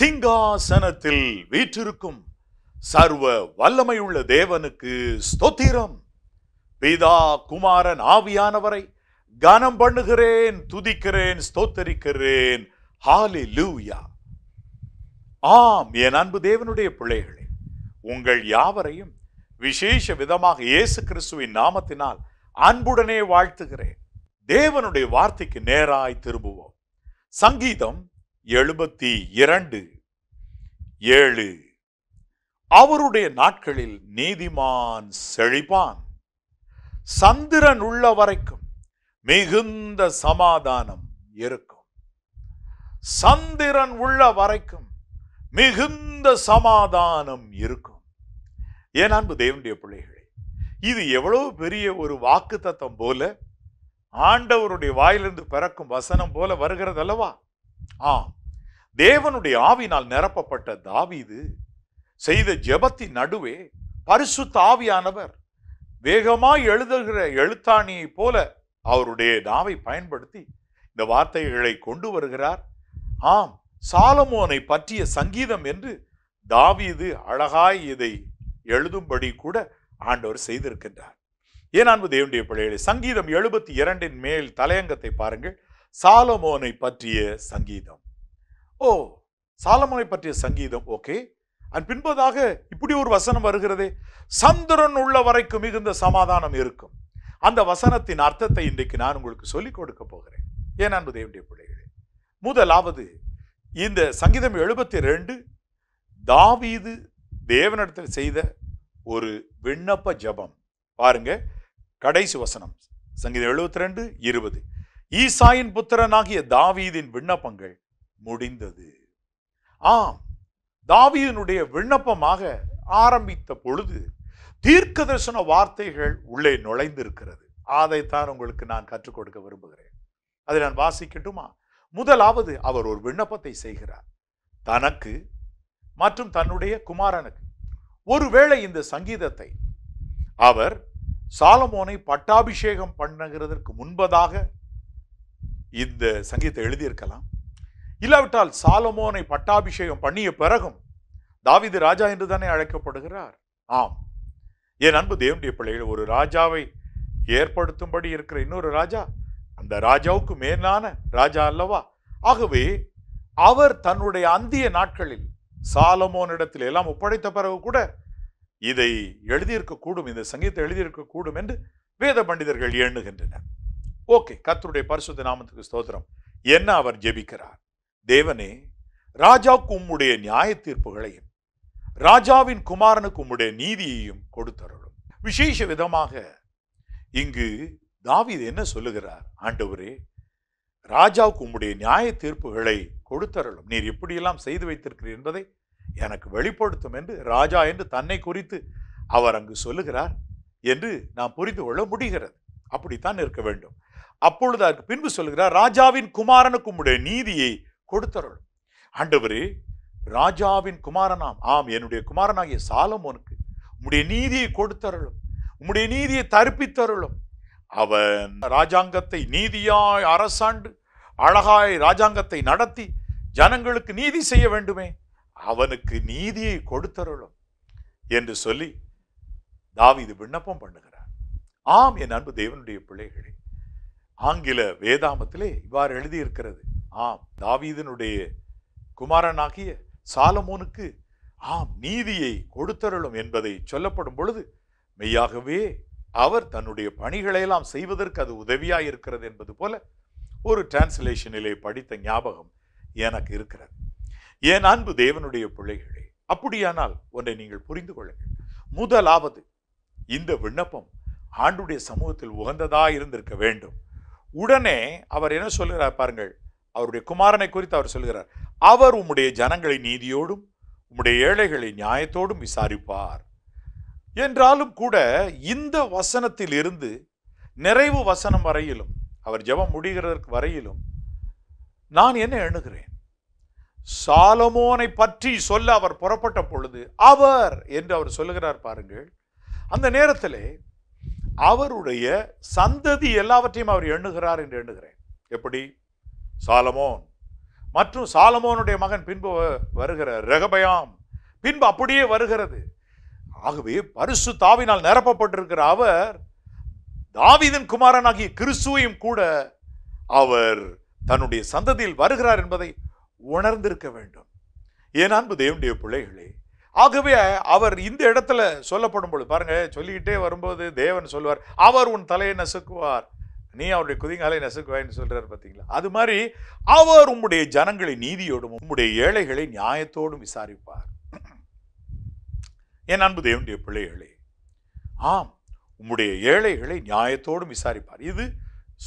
சிங்காசனத்தில் வீற்றிருக்கும் சர்வ வல்லமையுள்ள தேவனுக்கு ஸ்தோத்திரம் பிதா குமாரன் ஆவியானவரை கனம் பண்ணுகிறேன் துதிக்கிறேன் ஸ்தோத்தரிக்கிறேன் ஆம் என் அன்பு தேவனுடைய பிள்ளைகளே உங்கள் யாவரையும் விசேஷ விதமாக இயேசு கிறிஸ்துவின் நாமத்தினால் அன்புடனே வாழ்த்துகிறேன் தேவனுடைய வார்த்தைக்கு நேராய் திரும்புவோம் சங்கீதம் எழுபத்தி இரண்டு ஏழு அவருடைய நாட்களில் நீதிமான் செழிப்பான் சந்திரன் உள்ள வரைக்கும் மிகுந்த சமாதானம் இருக்கும் சந்திரன் உள்ள வரைக்கும் மிகுந்த சமாதானம் இருக்கும் ஏன் அன்பு தேவனுடைய பிள்ளைகளே இது எவ்வளவு பெரிய ஒரு வாக்கு தத்தம் போல ஆண்டவருடைய வாயிலிருந்து பிறக்கும் வசனம் போல வருகிறது அல்லவா ஆ தேவனுடைய ஆவினால் நிரப்பப்பட்ட தாவீது செய்த ஜெபத்தின் நடுவே பரிசு தாவியானவர் வேகமாய் எழுதுகிற எழுத்தாணியை போல அவருடைய நாவை பயன்படுத்தி இந்த வார்த்தைகளை கொண்டு வருகிறார் ஆம் சாலமோனை பற்றிய சங்கீதம் என்று தாவீது அழகாய் இதை எழுதும்படி கூட ஆண்டவர் செய்திருக்கின்றார் ஏன் அன்பு தேவனுடைய பிள்ளைகளை சங்கீதம் எழுபத்தி இரண்டின் மேல் தலையங்கத்தை பாருங்கள் சாலமோனை பற்றிய சங்கீதம் ஓ சாலமோனை பற்றிய சங்கீதம் ஓகே அண்ட் பின்பதாக இப்படி ஒரு வசனம் வருகிறதே சந்திரன் உள்ள வரைக்கும் மிகுந்த சமாதானம் இருக்கும் அந்த வசனத்தின் அர்த்தத்தை இன்றைக்கு நான் உங்களுக்கு சொல்லிக் கொடுக்க போகிறேன் ஏன் அன்பு தேவனுடைய பிள்ளைகளே முதலாவது இந்த சங்கீதம் எழுபத்தி ரெண்டு தாவீது தேவனிடத்தில் செய்த ஒரு விண்ணப்ப ஜபம் பாருங்க கடைசி வசனம் சங்கீதம் எழுபத்தி ரெண்டு இருபது ஈசாயின் புத்திரனாகிய தாவீதின் விண்ணப்பங்கள் முடிந்தது ஆம் தாவீதனுடைய விண்ணப்பமாக ஆரம்பித்த பொழுது தீர்க்க தரிசன வார்த்தைகள் உள்ளே நுழைந்திருக்கிறது அதைத்தான் உங்களுக்கு நான் கற்றுக் கொடுக்க விரும்புகிறேன் அதை நான் வாசிக்கட்டுமா முதலாவது அவர் ஒரு விண்ணப்பத்தை செய்கிறார் தனக்கு மற்றும் தன்னுடைய குமாரனுக்கு ஒருவேளை இந்த சங்கீதத்தை அவர் சாலமோனை பட்டாபிஷேகம் பண்ணுகிறதற்கு முன்பதாக இந்த சங்கீதத்தை எழுதியிருக்கலாம் இல்லாவிட்டால் சாலமோனை பட்டாபிஷேகம் பண்ணிய பிறகும் தாவிது ராஜா என்று தானே அழைக்கப்படுகிறார் ஆம் என் அன்பு தேவனுடைய பிள்ளைகள் ஒரு ராஜாவை ஏற்படுத்தும்படி இருக்கிற இன்னொரு ராஜா அந்த ராஜாவுக்கு மேலான ராஜா அல்லவா ஆகவே அவர் தன்னுடைய அந்திய நாட்களில் சாலமோனிடத்தில் எல்லாம் ஒப்படைத்த பிறகு கூட இதை எழுதியிருக்கக்கூடும் இந்த சங்கீதத்தை எழுதியிருக்கக்கூடும் என்று வேத பண்டிதர்கள் எண்ணுகின்றனர் ஓகே கத்தருடைய பரிசுத்த நாமத்துக்கு ஸ்தோத்திரம் என்ன அவர் ஜெபிக்கிறார் தேவனே ராஜாவுக்கு உம்முடைய நியாய தீர்ப்புகளையும் ராஜாவின் குமாரனுக்கு உம்முடைய நீதியையும் கொடுத்தருளும் விசேஷ விதமாக இங்கு தாவிது என்ன சொல்லுகிறார் ஆண்டவரே ராஜாவுக்கு உம்முடைய நியாய தீர்ப்புகளை கொடுத்தருளும் நீர் எப்படியெல்லாம் செய்து வைத்திருக்கிறீர் என்பதை எனக்கு வெளிப்படுத்தும் என்று ராஜா என்று தன்னை குறித்து அவர் அங்கு சொல்லுகிறார் என்று நாம் புரிந்து கொள்ள முடிகிறது அப்படித்தான் இருக்க வேண்டும் அப்பொழுது அதற்கு பின்பு சொல்கிறார் ராஜாவின் குமாரனுக்கு உடைய நீதியை கொடுத்தருள் ஆண்டவரே ராஜாவின் குமாரனாம் ஆம் என்னுடைய குமாரனாகிய சாலமோனுக்கு உம்முடைய நீதியை கொடுத்தருளும் உம்முடைய நீதியை தருப்பித்தருளும் அவன் ராஜாங்கத்தை நீதியாய் அரசாண்டு அழகாய் ராஜாங்கத்தை நடத்தி ஜனங்களுக்கு நீதி செய்ய வேண்டுமே அவனுக்கு நீதியை கொடுத்தருளும் என்று சொல்லி தாவிது விண்ணப்பம் பண்ணுகிறார் ஆம் என் அன்பு தேவனுடைய பிள்ளைகளே ஆங்கில வேதாமத்திலே இவ்வாறு எழுதியிருக்கிறது ஆம் தாவீதனுடைய குமாரனாகிய சாலமோனுக்கு ஆம் நீதியை கொடுத்தருளும் என்பதை சொல்லப்படும் பொழுது மெய்யாகவே அவர் தன்னுடைய பணிகளையெல்லாம் செய்வதற்கு அது உதவியாக இருக்கிறது என்பது போல ஒரு டிரான்ஸ்லேஷனிலே படித்த ஞாபகம் எனக்கு இருக்கிறது என் அன்பு தேவனுடைய பிள்ளைகளே அப்படியானால் ஒன்றை நீங்கள் புரிந்து கொள்ளுங்கள் முதலாவது இந்த விண்ணப்பம் ஆண்டுடைய சமூகத்தில் உகந்ததாக இருந்திருக்க வேண்டும் உடனே அவர் என்ன சொல்கிறார் பாருங்கள் அவருடைய குமாரனை குறித்து அவர் சொல்கிறார் அவர் உம்முடைய ஜனங்களை நீதியோடும் உம்முடைய ஏழைகளை நியாயத்தோடும் விசாரிப்பார் என்றாலும் கூட இந்த வசனத்தில் இருந்து நிறைவு வசனம் வரையிலும் அவர் ஜெபம் முடிகிறதற்கு வரையிலும் நான் என்ன எண்ணுகிறேன் சாலமோனை பற்றி சொல்ல அவர் புறப்பட்ட பொழுது அவர் என்று அவர் சொல்லுகிறார் பாருங்கள் அந்த நேரத்திலே அவருடைய சந்ததி எல்லாவற்றையும் அவர் எண்ணுகிறார் என்று எண்ணுகிறேன் எப்படி சாலமோன் மற்றும் சாலமோனுடைய மகன் பின்பு வருகிற ரகபயாம் பின்பு அப்படியே வருகிறது ஆகவே பரிசு தாவினால் நிரப்பப்பட்டிருக்கிற அவர் தாவிதன் குமாரனாகிய கிறிஸ்துவையும் கூட அவர் தன்னுடைய சந்ததியில் வருகிறார் என்பதை உணர்ந்திருக்க வேண்டும் ஏன் அன்பு தேவனுடைய பிள்ளைகளே ஆகவே அவர் இந்த இடத்துல சொல்லப்படும் பொழுது பாருங்க சொல்லிக்கிட்டே வரும்போது தேவன் சொல்வார் அவர் உன் தலையை நசுக்குவார் நீ அவருடைய குதிங்காலை நசுக்குவாயின்னு சொல்றாரு பார்த்தீங்களா அது மாதிரி அவர் உம்முடைய ஜனங்களை நீதியோடும் உம்முடைய ஏழைகளை நியாயத்தோடும் விசாரிப்பார் என் அன்பு தேவனுடைய பிள்ளைகளே ஆம் உம்முடைய ஏழைகளை நியாயத்தோடும் விசாரிப்பார் இது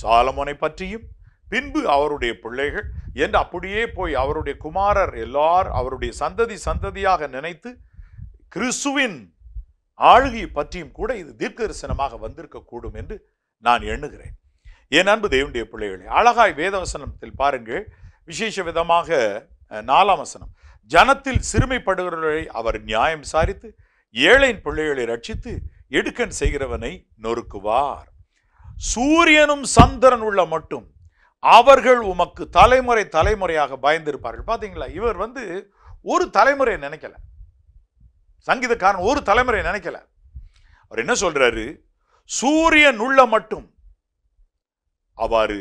சாலமோனை பற்றியும் பின்பு அவருடைய பிள்ளைகள் என்று அப்படியே போய் அவருடைய குமாரர் எல்லார் அவருடைய சந்ததி சந்ததியாக நினைத்து கிறிஸ்துவின் ஆழ்கை பற்றியும் கூட இது தீர்க்க தரிசனமாக வந்திருக்கக்கூடும் என்று நான் எண்ணுகிறேன் என் அன்பு தேவனுடைய பிள்ளைகளே அழகாய் வேதவசனத்தில் பாருங்கள் விசேஷ விதமாக நாலாம் வசனம் ஜனத்தில் சிறுமைப்படுகிறவர்களை அவர் நியாயம் விசாரித்து ஏழையின் பிள்ளைகளை ரட்சித்து எடுக்கன் செய்கிறவனை நொறுக்குவார் சூரியனும் சந்திரன் உள்ள மட்டும் அவர்கள் உமக்கு தலைமுறை தலைமுறையாக பயந்திருப்பார்கள் பார்த்தீங்களா இவர் வந்து ஒரு தலைமுறையை நினைக்கல சங்கீதக்காரன் ஒரு தலைமுறையை நினைக்கல அவர் என்ன சொல்றாரு சூரியன் உள்ள மட்டும் அவ்வாறு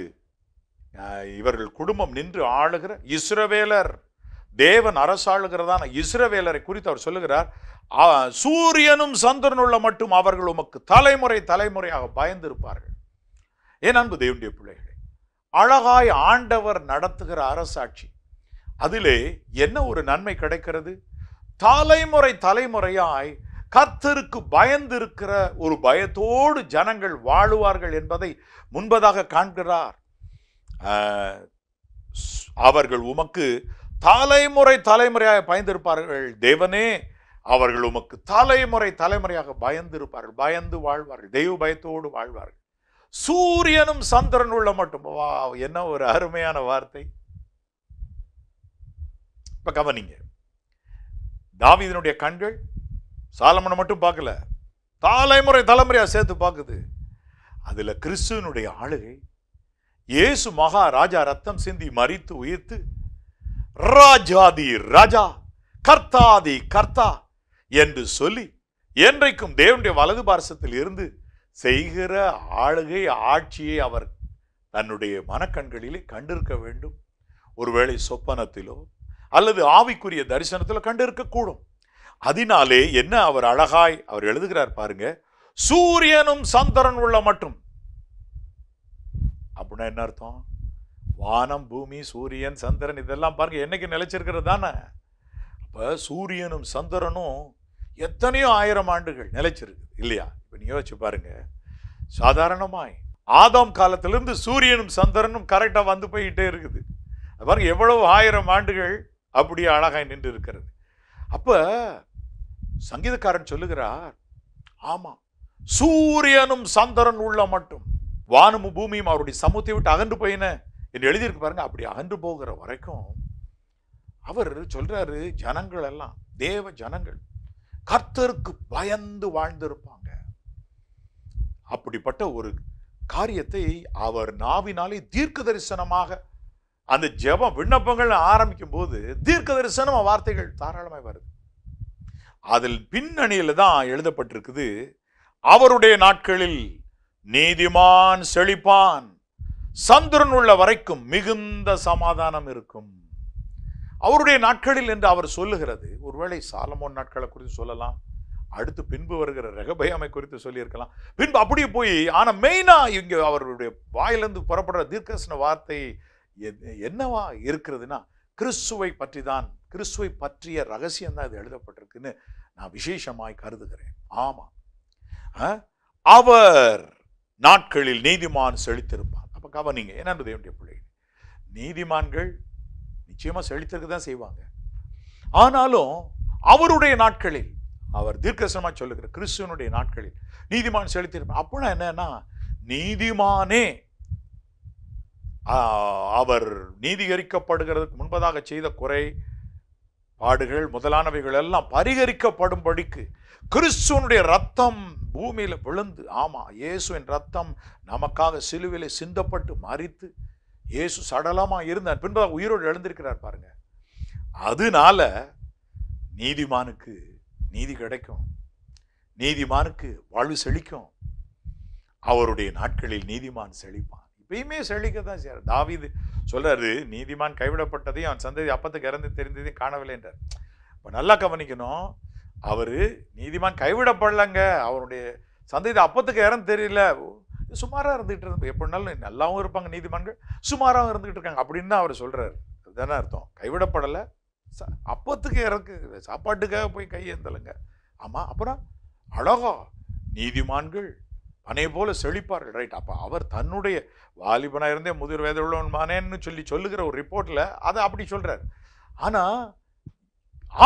இவர்கள் குடும்பம் நின்று ஆளுகிற இஸ்ரவேலர் தேவன் அரசாளுகிறதான இஸ்ரவேலரை குறித்து அவர் சொல்லுகிறார் சூரியனும் சந்திரனுள்ள மட்டும் அவர்கள் உமக்கு தலைமுறை தலைமுறையாக பயந்திருப்பார்கள் ஏன் அன்பு தேவனுடைய பிள்ளைகள் அழகாய் ஆண்டவர் நடத்துகிற அரசாட்சி அதிலே என்ன ஒரு நன்மை கிடைக்கிறது தலைமுறை தலைமுறையாய் கத்திற்கு பயந்திருக்கிற ஒரு பயத்தோடு ஜனங்கள் வாழுவார்கள் என்பதை முன்பதாக காண்கிறார் அவர்கள் உமக்கு தலைமுறை தலைமுறையாக பயந்திருப்பார்கள் தேவனே அவர்கள் உமக்கு தலைமுறை தலைமுறையாக பயந்திருப்பார்கள் பயந்து வாழ்வார்கள் தெய்வ பயத்தோடு வாழ்வார்கள் சூரியனும் சந்திரன் உள்ள மட்டும் வா என்ன ஒரு அருமையான வார்த்தை இப்போ கவனிங்க தாவிதனுடைய கண்கள் சாலமனை மட்டும் பார்க்கல தலைமுறை தலைமுறையாக சேர்த்து பார்க்குது அதில் கிறிஸ்துவனுடைய ஆளுகை இயேசு மகா ராஜா ரத்தம் சிந்தி மறித்து உயிர்த்து ராஜாதி ராஜா கர்த்தாதி கர்த்தா என்று சொல்லி என்றைக்கும் தேவனுடைய வலது பாரசத்தில் இருந்து செய்கிற ஆளுகை ஆட்சியை அவர் தன்னுடைய மனக்கண்களிலே கண்டிருக்க வேண்டும் ஒருவேளை சொப்பனத்திலோ அல்லது ஆவிக்குரிய தரிசனத்தில் கண்டிருக்கக்கூடும் அதனாலே என்ன அவர் அழகாய் அவர் எழுதுகிறார் பாருங்க சூரியனும் சந்திரன் உள்ள மட்டும் அப்படின்னா என்ன அர்த்தம் வானம் பூமி சூரியன் சந்திரன் இதெல்லாம் பாருங்க என்னைக்கு நிலைச்சிருக்கிறது தானே அப்போ சூரியனும் சந்திரனும் எத்தனையோ ஆயிரம் ஆண்டுகள் நிலைச்சிருக்கு இல்லையா இப்போ யோசிச்சு பாருங்க சாதாரணமாய் ஆதாம் காலத்திலிருந்து சூரியனும் சந்திரனும் கரெக்டாக வந்து போயிட்டே இருக்குது பாருங்க எவ்வளவு ஆயிரம் ஆண்டுகள் அப்படியே அழகாய் நின்று இருக்கிறது அப்போ சங்கீதக்காரன் சொல்லுகிறார் ஆமாம் சூரியனும் சந்திரன் உள்ள மட்டும் வானமும் பூமியும் அவருடைய சமூகத்தை விட்டு அகன்று போயின என்று எழுதியிருக்கு பாருங்க அப்படி அகன்று போகிற வரைக்கும் அவர் சொல்றாரு ஜனங்கள் எல்லாம் தேவ ஜனங்கள் கர்த்தருக்கு பயந்து வாழ்ந்திருப்பாங்க அப்படிப்பட்ட ஒரு காரியத்தை அவர் நாவினாலே தீர்க்க தரிசனமாக அந்த ஜபம் விண்ணப்பங்கள் ஆரம்பிக்கும் போது தீர்க்க தரிசனம் வார்த்தைகள் தாராளமாக வருது அதில் பின்னணியில் தான் எழுதப்பட்டிருக்குது அவருடைய நாட்களில் நீதிமான் செழிப்பான் சந்திரன் உள்ள வரைக்கும் மிகுந்த சமாதானம் இருக்கும் அவருடைய நாட்களில் என்று அவர் சொல்லுகிறது ஒருவேளை சாலமோன் நாட்களை குறித்து சொல்லலாம் அடுத்து பின்பு வருகிற ரகபயாமை குறித்து சொல்லியிருக்கலாம் பின்பு அப்படியே போய் ஆனால் மெயினாக இங்கே அவருடைய வாயிலிருந்து புறப்படுற தீர்க்கசன வார்த்தை என்னவா இருக்கிறதுனா கிறிஸ்துவை பற்றி தான் கிறிஸ்துவை பற்றிய ரகசியம் இது எழுதப்பட்டிருக்குன்னு நான் விசேஷமாய் கருதுகிறேன் ஆமாம் அவர் நாட்களில் நீதிமான் செழித்திருப்பார் அப்போ கவனிங்க என்னன்றது என்னுடைய பிள்ளைகள் நீதிமான்கள் நிச்சயமாக செழித்திருக்க தான் செய்வாங்க ஆனாலும் அவருடைய நாட்களில் அவர் தீர்க்கசனமாக சொல்லுகிறார் கிறிஸ்துவனுடைய நாட்களில் நீதிமான் செலுத்தியிருப்பார் அப்படின்னா என்னன்னா நீதிமானே அவர் நீதிகரிக்கப்படுகிறதுக்கு முன்பதாக செய்த குறை பாடுகள் முதலானவைகள் எல்லாம் பரிகரிக்கப்படும்படிக்கு கிறிஸ்துவனுடைய ரத்தம் பூமியில் விழுந்து ஆமாம் இயேசுவின் ரத்தம் நமக்காக சிலுவிலை சிந்தப்பட்டு மறித்து இயேசு சடலமாக இருந்தார் பின்பதாக உயிரோடு எழுந்திருக்கிறார் பாருங்க அதனால நீதிமானுக்கு நீதி கிடைக்கும் நீதிமானுக்கு வாழ்வு செழிக்கும் அவருடைய நாட்களில் நீதிமான் செழிப்பான் இப்பயுமே செழிக்க தான் செய்யறார் தாவிது சொல்றாரு நீதிமான் கைவிடப்பட்டதையும் அவன் சந்ததி அப்பத்துக்கு இறந்து தெரிந்ததையும் காணவில்லை என்றார் இப்போ நல்லா கவனிக்கணும் அவர் நீதிமான் கைவிடப்படலைங்க அவருடைய சந்ததி அப்பத்துக்கு இறந்து தெரியல சுமாராக இருந்துகிட்டு இருந்தோம் எப்படினாலும் நல்லாவும் இருப்பாங்க நீதிமான்கள் சுமாராகவும் இருந்துகிட்டு இருக்காங்க அப்படின்னு தான் அவர் சொல்கிறார் அதுதானே அர்த்தம் கைவிடப்படலை ச அப்பத்துக்கு இறக்கு சாப்பாட்டுக்காக போய் கையேந்தலைங்க ஆமாம் அப்புறம் அழகா நீதிமான்கள் பனை போல செழிப்பார்கள் ரைட் அப்போ அவர் தன்னுடைய வாலிபனாக இருந்தே முதிர் வயது உள்ளவன் மானேன்னு சொல்லி சொல்லுகிற ஒரு ரிப்போர்ட்டில் அதை அப்படி சொல்கிறார் ஆனால்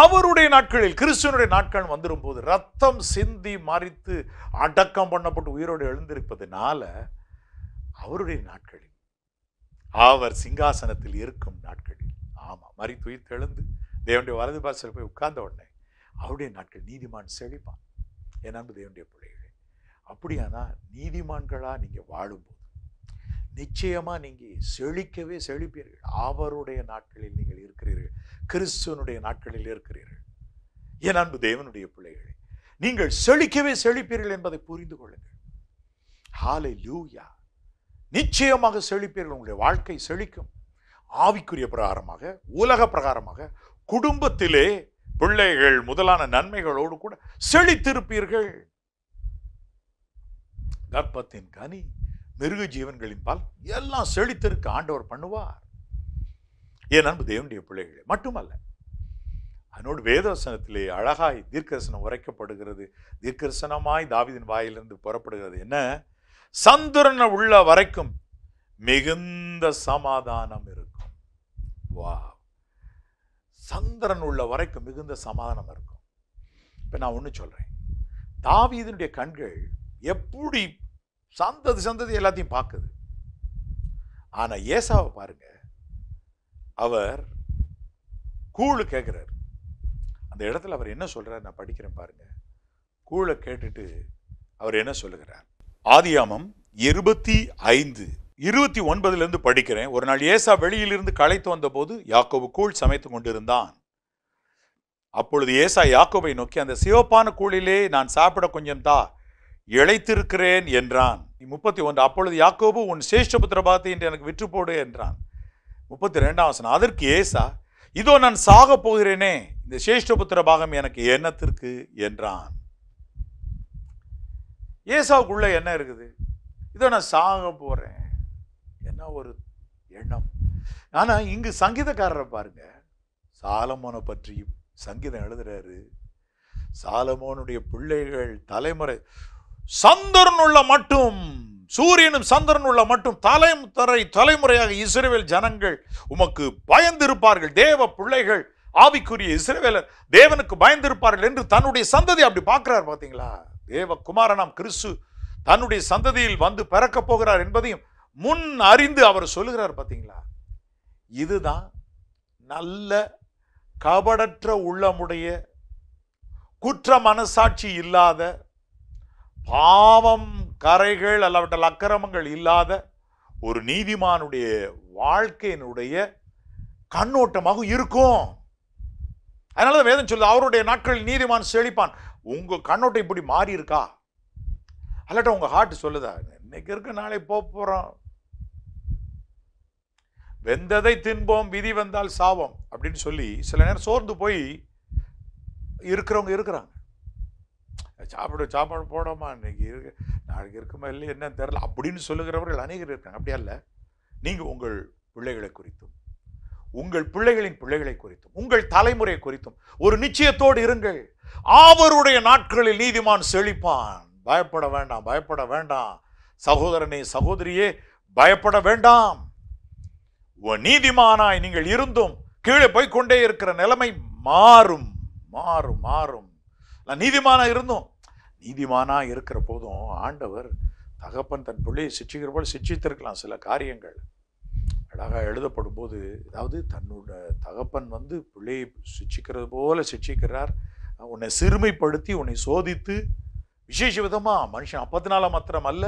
அவருடைய நாட்களில் கிறிஸ்துவனுடைய நாட்கள் வந்துடும் போது ரத்தம் சிந்தி மறித்து அடக்கம் பண்ணப்பட்டு உயிரோடு எழுந்திருப்பதுனால அவருடைய நாட்களில் அவர் சிங்காசனத்தில் இருக்கும் நாட்களில் ஆமாம் மறி துயிர்த்தெழுந்து தேவனுடைய வலது பாசத்தில் போய் உட்கார்ந்த உடனே அவருடைய நாட்கள் நீதிமான் செழிப்பான் ஏன்னா தேவனுடைய பிள்ளைகளே அப்படியானா நீதிமான்களாக நீங்கள் வாழும்போது நிச்சயமாக நீங்கள் செழிக்கவே செழிப்பீர்கள் அவருடைய நாட்களில் நீங்கள் இருக்கிறீர்கள் கிறிஸ்துவனுடைய நாட்களில் இருக்கிறீர்கள் என் அன்பு தேவனுடைய பிள்ளைகளே நீங்கள் செழிக்கவே செழிப்பீர்கள் என்பதை புரிந்து கொள்ளுங்கள் ஹாலை லூயா நிச்சயமாக செழிப்பீர்கள் உங்களுடைய வாழ்க்கை செழிக்கும் ஆவிக்குரிய பிரகாரமாக உலக பிரகாரமாக குடும்பத்திலே பிள்ளைகள் முதலான நன்மைகளோடு கூட செழித்திருப்பீர்கள் கர்ப்பத்தின் கனி மிருக ஜீவன்களின் பால் எல்லாம் செழித்திருக்க ஆண்டவர் பண்ணுவார் ஏன் அன்பு தேவனுடைய பிள்ளைகளே மட்டுமல்ல அதனோடு வேதவசனத்திலே அழகாய் தீர்க்கரசனம் உரைக்கப்படுகிறது தீர்க்கரசனமாய் தாவிதின் வாயிலிருந்து புறப்படுகிறது என்ன சந்திரன உள்ள வரைக்கும் மிகுந்த சமாதானம் இருக்கும் வா சந்திரன் உள்ள வரைக்கும் மிகுந்த சமாதானம் இருக்கும் இப்போ நான் ஒன்று சொல்கிறேன் தாவீதனுடைய கண்கள் எப்படி சந்ததி சந்ததி எல்லாத்தையும் பார்க்குது ஆனால் ஏசாவை பாருங்க அவர் கூழு கேட்குறாரு அந்த இடத்துல அவர் என்ன சொல்கிறார் நான் படிக்கிறேன் பாருங்க கூழை கேட்டுட்டு அவர் என்ன சொல்லுகிறார் ஆதியாமம் இருபத்தி ஐந்து இருபத்தி ஒன்பதுலேருந்து படிக்கிறேன் ஒரு நாள் ஏசா வெளியிலிருந்து களைத்து வந்தபோது யாக்கோபு கூழ் சமைத்து கொண்டிருந்தான் அப்பொழுது ஏசா யாக்கோபை நோக்கி அந்த சிவப்பான கூழிலே நான் சாப்பிட கொஞ்சம் தா இழைத்திருக்கிறேன் என்றான் முப்பத்தி ஒன்று அப்பொழுது யாக்கோபு உன் சேஷ்டபுத்திர பாத்தை என்று எனக்கு விற்று போடு என்றான் முப்பத்தி ரெண்டாம் வசனம் அதற்கு ஏசா இதோ நான் சாக போகிறேனே இந்த சேஷ்டபுத்திர பாகம் எனக்கு என்னத்திற்கு என்றான் ஏசாவுக்குள்ள என்ன இருக்குது இதோ நான் சாக போகிறேன் ஒரு எண்ணம் ஆனால் இங்கு சங்கீதக்காரரை பாருங்க சாலமோனை பற்றியும் சங்கீதம் எழுதுறாரு சாலமோனுடைய பிள்ளைகள் தலைமுறை சந்தரன் உள்ள மட்டும் சூரியனும் சந்திரன் உள்ள மட்டும் தலைமுறை தலைமுறையாக இஸ்ரேவேல் ஜனங்கள் உமக்கு பயந்திருப்பார்கள் தேவ பிள்ளைகள் ஆவிக்குரிய இஸ்ரேவேலர் தேவனுக்கு பயந்திருப்பார்கள் என்று தன்னுடைய சந்ததி அப்படி பார்க்கிறார் பார்த்தீங்களா தேவ குமாரனாம் கிறிஸ்து தன்னுடைய சந்ததியில் வந்து பிறக்க போகிறார் என்பதையும் முன் அறிந்து அவர் சொல்லுகிறார் பார்த்தீங்களா இதுதான் நல்ல கபடற்ற உள்ளமுடைய குற்ற மனசாட்சி இல்லாத பாவம் கரைகள் அல்லவற்றில் அக்கிரமங்கள் இல்லாத ஒரு நீதிமானுடைய வாழ்க்கையினுடைய கண்ணோட்டமாக இருக்கும் அதனால வேதம் சொல்லுது அவருடைய நாட்கள் நீதிமான் செழிப்பான் உங்கள் கண்ணோட்டம் இப்படி மாறி இருக்கா அல்லட்டா உங்கள் ஹார்ட் சொல்லுதா இன்னைக்கு இருக்க நாளை போக போகிறோம் வெந்ததை தின்போம் விதி வந்தால் சாவம் அப்படின்னு சொல்லி சில நேரம் சோர்ந்து போய் இருக்கிறவங்க இருக்கிறாங்க சாப்பிட சாப்பாடு போடாமா இன்னைக்கு இருக்கு நாளைக்கு இருக்குமா இல்லை என்னன்னு தெரில அப்படின்னு சொல்லுகிறவர்கள் அநேகர் இருக்காங்க அப்படியா இல்லை நீங்கள் உங்கள் பிள்ளைகளை குறித்தும் உங்கள் பிள்ளைகளின் பிள்ளைகளை குறித்தும் உங்கள் தலைமுறை குறித்தும் ஒரு நிச்சயத்தோடு இருங்கள் ஆவருடைய நாட்களில் நீதிமான் செழிப்பான் பயப்பட வேண்டாம் பயப்பட வேண்டாம் சகோதரனே சகோதரியே பயப்பட வேண்டாம் நீதிமானாய் நீங்கள் இருந்தும் கீழே போய் கொண்டே இருக்கிற நிலைமை மாறும் மாறும் மாறும் நான் இருந்தும் நீதிமானா இருக்கிற போதும் ஆண்டவர் தகப்பன் தன் பிள்ளையை சிச்சிக்கிற போல சிச்சித்திருக்கலாம் சில காரியங்கள் அழகாக எழுதப்படும் போது அதாவது தன்னோட தகப்பன் வந்து பிள்ளையை சிச்சிக்கிறது போல சிச்சிக்கிறார் உன்னை சிறுமைப்படுத்தி உன்னை சோதித்து விசேஷ விதமாக மனுஷன் அப்பத்தினால மாத்திரம் அல்ல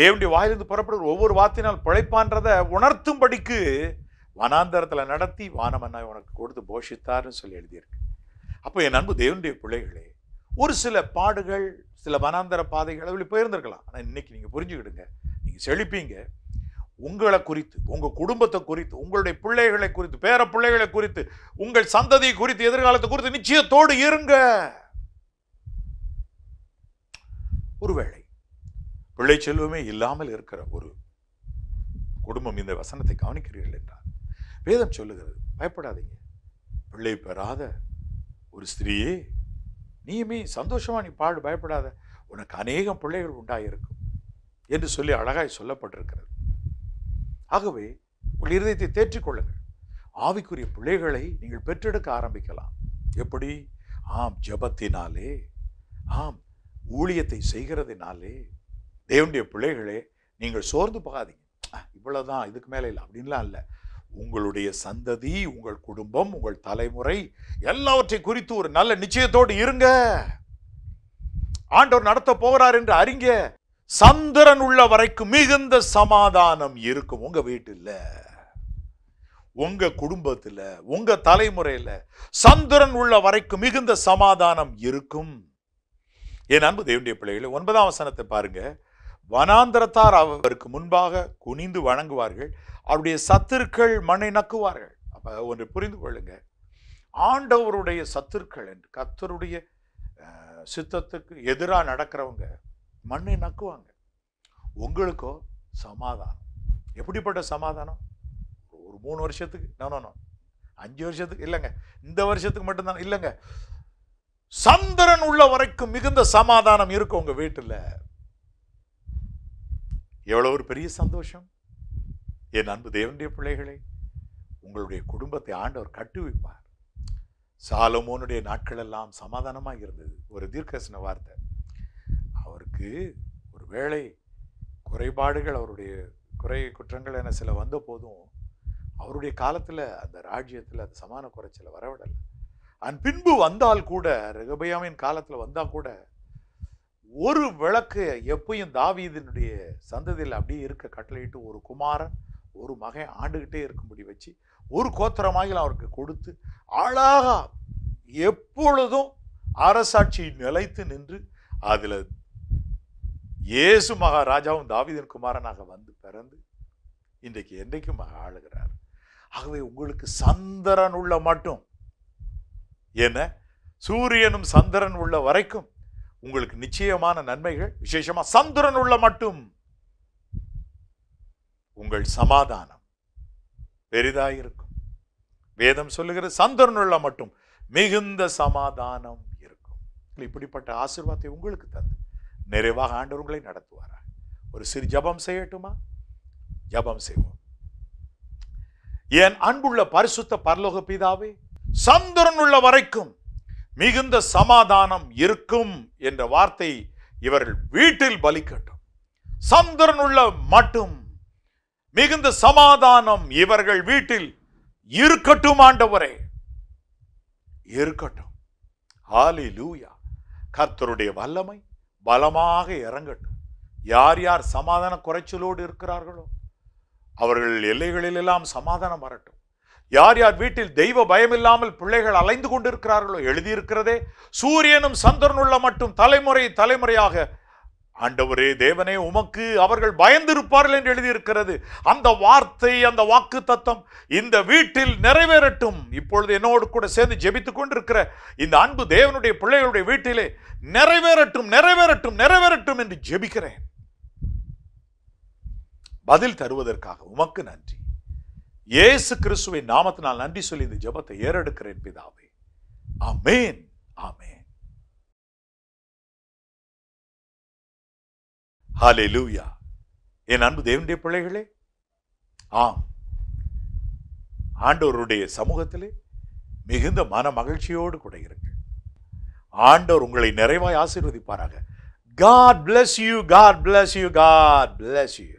தேவனுடைய வாயிலிருந்து புறப்படுற ஒவ்வொரு வார்த்தையினால் பிழைப்பான்றதை உணர்த்தும்படிக்கு வனாந்தரத்தில் நடத்தி வானமன்னாய் உனக்கு கொடுத்து போஷித்தார்னு சொல்லி எழுதியிருக்கு அப்போ என் அன்பு தேவனுடைய பிள்ளைகளே ஒரு சில பாடுகள் சில வனாந்தர பாதைகள் அதில் போயிருந்திருக்கலாம் ஆனால் இன்றைக்கி நீங்கள் புரிஞ்சுக்கிடுங்க நீங்கள் செழிப்பீங்க உங்களை குறித்து உங்கள் குடும்பத்தை குறித்து உங்களுடைய பிள்ளைகளை குறித்து பேர பிள்ளைகளை குறித்து உங்கள் சந்ததியை குறித்து எதிர்காலத்தை குறித்து நிச்சயத்தோடு இருங்க ஒருவேளை பிள்ளை செல்வமே இல்லாமல் இருக்கிற ஒரு குடும்பம் இந்த வசனத்தை கவனிக்கிறீர்கள் என்றார் வேதம் சொல்லுகிறது பயப்படாதீங்க பிள்ளை பெறாத ஒரு ஸ்திரீயே நீயுமே சந்தோஷமா நீ பாடு பயப்படாத உனக்கு அநேகம் பிள்ளைகள் உண்டாயிருக்கும் என்று சொல்லி அழகாய் சொல்லப்பட்டிருக்கிறது ஆகவே உங்கள் இருதயத்தை தேற்றிக்கொள்ளுங்கள் ஆவிக்குரிய பிள்ளைகளை நீங்கள் பெற்றெடுக்க ஆரம்பிக்கலாம் எப்படி ஆம் ஜபத்தினாலே ஆம் ஊழியத்தை செய்கிறதினாலே தேவனுடைய பிள்ளைகளே நீங்கள் சோர்ந்து போகாதீங்க இவ்வளோதான் இதுக்கு மேலே இல்லை அப்படின்லாம் இல்லை உங்களுடைய சந்ததி உங்கள் குடும்பம் உங்கள் தலைமுறை எல்லாவற்றை குறித்து ஒரு நல்ல நிச்சயத்தோடு இருங்க ஆண்டவர் நடத்த போகிறார் என்று அறிங்க சந்திரன் உள்ள வரைக்கும் மிகுந்த சமாதானம் இருக்கும் உங்க வீட்டில் உங்க குடும்பத்தில் உங்க தலைமுறையில் சந்திரன் உள்ள வரைக்கும் மிகுந்த சமாதானம் இருக்கும் என் அன்பு தேவனுடைய பிள்ளைகளை ஒன்பதாம் வசனத்தை பாருங்க வனாந்திரத்தார் அவருக்கு முன்பாக குனிந்து வணங்குவார்கள் அவருடைய சத்துருக்கள் மண்ணை நக்குவார்கள் அப்போ ஒன்று புரிந்து கொள்ளுங்க ஆண்டவருடைய சத்துருக்கள் என்று கத்தருடைய சித்தத்துக்கு எதிராக நடக்கிறவங்க மண்ணை நக்குவாங்க உங்களுக்கோ சமாதானம் எப்படிப்பட்ட சமாதானம் ஒரு மூணு வருஷத்துக்கு நானும் அஞ்சு வருஷத்துக்கு இல்லைங்க இந்த வருஷத்துக்கு மட்டும்தான் இல்லைங்க சந்திரன் உள்ள வரைக்கும் மிகுந்த சமாதானம் இருக்கும் உங்கள் வீட்டில் எவ்வளோ ஒரு பெரிய சந்தோஷம் என் அன்பு தேவனுடைய பிள்ளைகளே உங்களுடைய குடும்பத்தை ஆண்டவர் கட்டுவிப்பார் சாலமோனுடைய நாட்கள் எல்லாம் சமாதானமாக இருந்தது ஒரு தீர்க்கசன வார்த்தை அவருக்கு ஒரு வேளை குறைபாடுகள் அவருடைய குறை குற்றங்கள் என சில வந்த போதும் அவருடைய காலத்தில் அந்த ராஜ்யத்தில் அந்த சமான குறைச்சலை வரவிடலை அன் பின்பு வந்தால் கூட ரகபயாமின் காலத்தில் வந்தால் கூட ஒரு விளக்கு எப்பயும் தாவீதினுடைய சந்ததியில் அப்படியே இருக்க கட்டளையிட்டு ஒரு குமாரன் ஒரு மகன் ஆண்டுகிட்டே இருக்கும்படி வச்சு ஒரு கோத்திரமாக அவருக்கு கொடுத்து அழகாக எப்பொழுதும் அரசாட்சி நிலைத்து நின்று அதில் இயேசு மகாராஜாவும் தாவிதன் குமாரனாக வந்து பிறந்து இன்றைக்கு என்றைக்கும் ஆளுகிறார் ஆகவே உங்களுக்கு சந்திரன் உள்ள மட்டும் என்ன சூரியனும் சந்திரன் உள்ள வரைக்கும் உங்களுக்கு நிச்சயமான நன்மைகள் விசேஷமா சந்திரன் உள்ள மட்டும் உங்கள் சமாதானம் பெரிதாக இருக்கும் வேதம் சொல்லுகிறது சந்திரன் உள்ள மட்டும் மிகுந்த சமாதானம் இருக்கும் இப்படிப்பட்ட ஆசிர்வாதத்தை உங்களுக்கு தந்து நிறைவாக ஆண்டவர்களை நடத்துவாரா ஒரு சிறு ஜபம் செய்யட்டுமா ஜபம் செய்வோம் என் அன்புள்ள பரிசுத்த பரலோக பிதாவே சந்திரன் உள்ள வரைக்கும் மிகுந்த சமாதானம் இருக்கும் என்ற வார்த்தை இவர்கள் வீட்டில் பலிக்கட்டும் உள்ள மட்டும் மிகுந்த சமாதானம் இவர்கள் வீட்டில் இருக்கட்டும் ஆண்டவரே இருக்கட்டும் ஹாலி லூயா கர்த்தருடைய வல்லமை பலமாக இறங்கட்டும் யார் யார் சமாதான குறைச்சலோடு இருக்கிறார்களோ அவர்கள் எல்லைகளிலெல்லாம் சமாதானம் வரட்டும் யார் யார் வீட்டில் தெய்வ பயமில்லாமல் பிள்ளைகள் அலைந்து கொண்டிருக்கிறார்களோ எழுதியிருக்கிறதே சூரியனும் உள்ள மட்டும் தலைமுறை தலைமுறையாக ஆண்டவரே தேவனே உமக்கு அவர்கள் பயந்திருப்பார்கள் என்று எழுதியிருக்கிறது அந்த வார்த்தை அந்த வாக்கு தத்தம் இந்த வீட்டில் நிறைவேறட்டும் இப்பொழுது என்னோடு கூட சேர்ந்து ஜெபித்து கொண்டிருக்கிற இந்த அன்பு தேவனுடைய பிள்ளைகளுடைய வீட்டிலே நிறைவேறட்டும் நிறைவேறட்டும் நிறைவேறட்டும் என்று ஜெபிக்கிறேன் பதில் தருவதற்காக உமக்கு நன்றி இயேசு கிறிஸ்துவின் நாமத்தினால் நன்றி சொல்லி இந்த ஜபத்தை ஏறெடுக்கிறேன் பிதாவே ஆமேன் ஆமேன் ஹாலே லூயா என் அன்பு தேவனுடைய பிள்ளைகளே ஆம் ஆண்டோருடைய சமூகத்திலே மிகுந்த மன மகிழ்ச்சியோடு கூட இருங்கள் ஆண்டோர் உங்களை நிறைவாய் ஆசீர்வதிப்பாராக God bless you God bless you God bless you